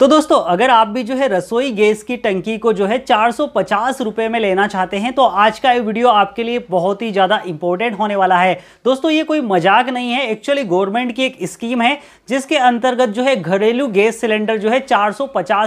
तो दोस्तों अगर आप भी जो है रसोई गैस की टंकी को जो है चार रुपए में लेना चाहते हैं तो आज का ये वीडियो आपके लिए बहुत ही ज़्यादा इंपॉर्टेंट होने वाला है दोस्तों ये कोई मजाक नहीं है एक्चुअली गवर्नमेंट की एक स्कीम है जिसके अंतर्गत जो है घरेलू गैस सिलेंडर जो है चार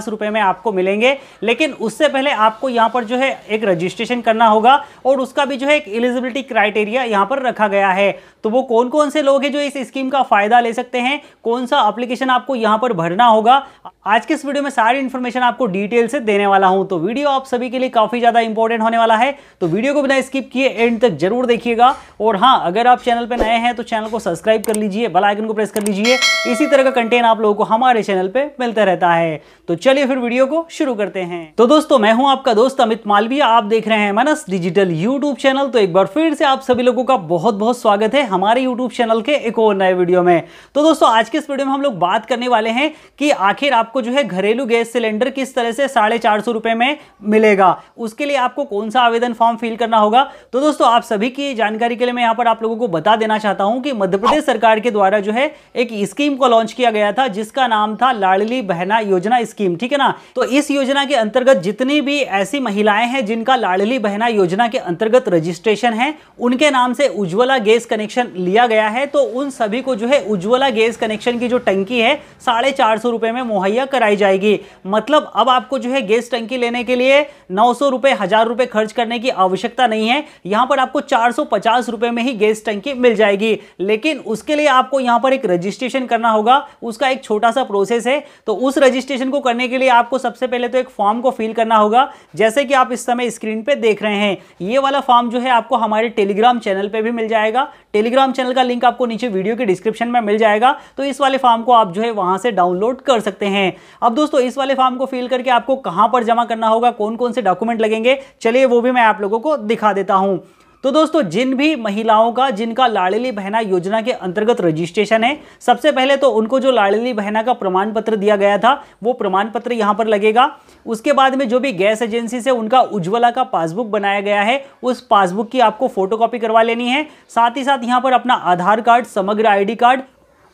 रुपए में आपको मिलेंगे लेकिन उससे पहले आपको यहाँ पर जो है एक रजिस्ट्रेशन करना होगा और उसका भी जो है एक एलिजिबिलिटी क्राइटेरिया यहाँ पर रखा गया है तो वो कौन कौन से लोग हैं जो इस स्कीम का फ़ायदा ले सकते हैं कौन सा अप्लीकेशन आपको यहाँ पर भरना होगा आज आज के इस वीडियो में सारी इन्फॉर्मेशन आपको डिटेल से देने वाला हूं तो वीडियो आप सभी के लिए काफी ज्यादा इंपॉर्टेंट होने वाला है तो वीडियो को बिना स्किप किए एंड तक जरूर देखिएगा और हाँ अगर आप चैनल पर नए हैं तो चैनल को सब्सक्राइब कर लीजिए बेल को प्रेस कर लीजिए इसी तरह का कंटेंट आप लोगों को हमारे चैनल पर मिलता रहता है तो चलिए फिर वीडियो को शुरू करते हैं तो दोस्तों मैं हूं आपका दोस्त अमित मालवीय आप देख रहे हैं मनस डिजिटल यूट्यूब चैनल तो एक बार फिर से आप सभी लोगों का बहुत बहुत स्वागत है हमारे यूट्यूब चैनल के एक और नए वीडियो में तो दोस्तों आज के इस वीडियो में हम लोग बात करने वाले हैं कि आखिर आपको जो जो है घरेलू गैस सिलेंडर किस तरह से साढ़े चार सौ रुपए में मिलेगा उसके लिए आपको कौन सा आवेदन फॉर्म फिल करना होगा तो दोस्तों आप सभी की जानकारी के लिए मैं यहाँ पर आप लोगों को बता देना चाहता हूँ कि मध्य प्रदेश सरकार के द्वारा जो है एक स्कीम को लॉन्च किया गया था जिसका नाम था लाडली बहना योजना स्कीम ठीक है ना तो इस योजना के अंतर्गत जितनी भी ऐसी महिलाएं हैं जिनका लाडली बहना योजना के अंतर्गत रजिस्ट्रेशन है उनके नाम से उज्ज्वला गैस कनेक्शन लिया गया है तो उन सभी को जो है उज्ज्वला गैस कनेक्शन की जो टंकी है साढ़े चार सौ रुपए में मुहैया कर नजर आई जाएगी मतलब अब आपको जो है गैस टंकी लेने के लिए नौ सौ रुपए हजार रुपए खर्च करने की आवश्यकता नहीं है यहां पर आपको चार सौ पचास रुपये में ही गैस टंकी मिल जाएगी लेकिन उसके लिए आपको यहां पर एक रजिस्ट्रेशन करना होगा उसका एक छोटा सा प्रोसेस है तो उस रजिस्ट्रेशन को करने के लिए आपको सबसे पहले तो एक फॉर्म को फिल करना होगा जैसे कि आप इस समय स्क्रीन पर देख रहे हैं ये वाला फॉर्म जो है आपको हमारे टेलीग्राम चैनल पर भी मिल जाएगा टेलीग्राम चैनल का लिंक आपको नीचे वीडियो के डिस्क्रिप्शन में मिल जाएगा तो इस वाले फॉर्म को आप जो है वहां से डाउनलोड कर सकते हैं अब दोस्तों इस वाले फॉर्म को फिल करके आपको कहां पर जमा करना होगा कौन कौन से डॉक्यूमेंट लगेंगे चलिए वो भी मैं आप लोगों को दिखा देता हूं तो दोस्तों जिन भी महिलाओं का जिनका लाड़ली बहना योजना के अंतर्गत रजिस्ट्रेशन है सबसे पहले तो उनको जो लाड़ली बहना का प्रमाण पत्र दिया गया था वो प्रमाण पत्र यहाँ पर लगेगा उसके बाद में जो भी गैस एजेंसी से उनका उज्ज्वला का पासबुक बनाया गया है उस पासबुक की आपको फोटोकॉपी करवा लेनी है साथ ही साथ यहाँ पर अपना आधार कार्ड समग्र आई कार्ड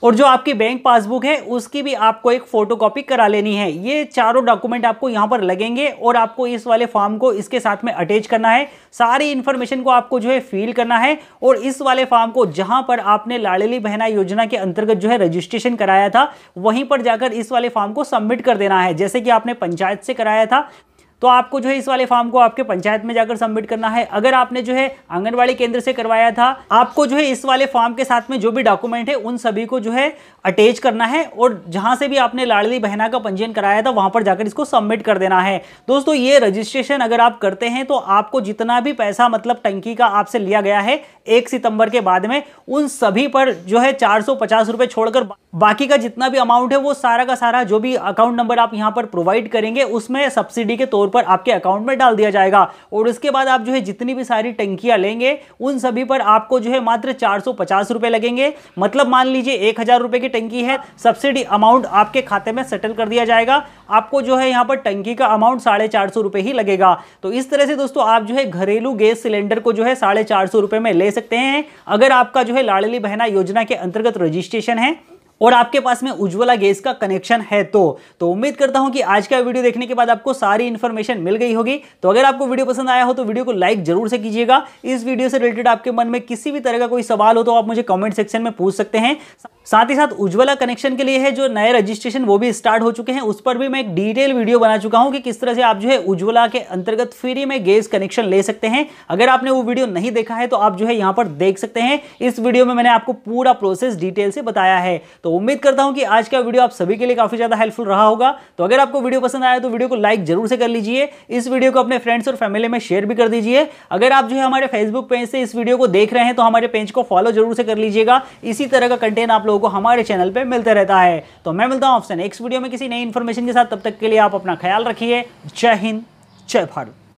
और जो आपकी बैंक पासबुक है उसकी भी आपको एक फोटोकॉपी करा लेनी है ये चारों डॉक्यूमेंट आपको यहाँ पर लगेंगे और आपको इस वाले फॉर्म को इसके साथ में अटैच करना है सारी इन्फॉर्मेशन को आपको जो है फिल करना है और इस वाले फॉर्म को जहाँ पर आपने लाडली बहना योजना के अंतर्गत जो है रजिस्ट्रेशन कराया था वहीं पर जाकर इस वाले फॉर्म को सबमिट कर देना है जैसे कि आपने पंचायत से कराया था तो आपको जो है इस वाले फॉर्म को आपके पंचायत में जाकर सबमिट करना है अगर आपने जो है आंगनबाड़ी केंद्र से करवाया था आपको जो है इस वाले फॉर्म के साथ में जो भी डॉक्यूमेंट है उन सभी को जो है अटैच करना है और जहां से भी आपने लाडली बहना का पंजीयन कराया था वहां पर जाकर इसको सबमिट कर देना है दोस्तों ये रजिस्ट्रेशन अगर आप करते हैं तो आपको जितना भी पैसा मतलब टंकी का आपसे लिया गया है एक सितंबर के बाद में उन सभी पर जो है चार सौ छोड़कर बाकी का जितना भी अमाउंट है वो सारा का सारा जो भी अकाउंट नंबर आप यहाँ पर प्रोवाइड करेंगे उसमें सब्सिडी के तौर पर आपके अकाउंट में डाल दिया जाएगा और उसके बाद आप जो है जितनी भी सारी टंकियाँ लेंगे उन सभी पर आपको जो है मात्र चार सौ लगेंगे मतलब मान लीजिए एक हज़ार की टंकी है सब्सिडी अमाउंट आपके खाते में सेटल कर दिया जाएगा आपको जो है यहाँ पर टंकी का अमाउंट साढ़े चार सौ रुपये ही लगेगा तो इस तरह से दोस्तों आप जो है घरेलू गैस सिलेंडर को जो है साढ़े चार सौ रुपये में ले सकते हैं अगर आपका जो है लाड़ली बहना योजना के अंतर्गत रजिस्ट्रेशन है और आपके पास में उज्ज्वला गैस का कनेक्शन है तो तो उम्मीद करता हूं कि आज का वीडियो देखने के बाद आपको सारी इन्फॉर्मेशन मिल गई होगी तो अगर आपको वीडियो पसंद आया हो तो वीडियो को लाइक जरूर से कीजिएगा इस वीडियो से रिलेटेड आपके मन में किसी भी तरह का कोई सवाल हो तो आप मुझे कमेंट सेक्शन में पूछ सकते हैं साथ ही साथ उज्ज्वला कनेक्शन के लिए है जो नए रजिस्ट्रेशन वो भी स्टार्ट हो चुके हैं उस पर भी मैं एक डिटेल वीडियो बना चुका हूं कि किस तरह से आप जो है उज्ज्वला के अंतर्गत फ्री में गैस कनेक्शन ले सकते हैं अगर आपने वो वीडियो नहीं देखा है तो आप जो है यहां पर देख सकते हैं इस वीडियो में मैंने आपको पूरा प्रोसेस डिटेल से बताया है तो तो उम्मीद करता हूं कि आज का वीडियो आप सभी के लिए काफ़ी ज़्यादा हेल्पफुल रहा होगा तो अगर आपको वीडियो पसंद आया तो वीडियो को लाइक जरूर से कर लीजिए इस वीडियो को अपने फ्रेंड्स और फैमिली में शेयर भी कर दीजिए अगर आप जो है हमारे फेसबुक पेज से इस वीडियो को देख रहे हैं तो हमारे पेज को फॉलो जरूर से कर लीजिएगा इसी तरह का कंटेंट आप लोगों को हमारे चैनल पर मिलता रहता है तो मैं मिलता हूँ आपसे नेक्स्ट वीडियो में किसी नई इन्फॉर्मेशन के साथ तब तक के लिए आप अपना ख्याल रखिए जय हिंद जय भारत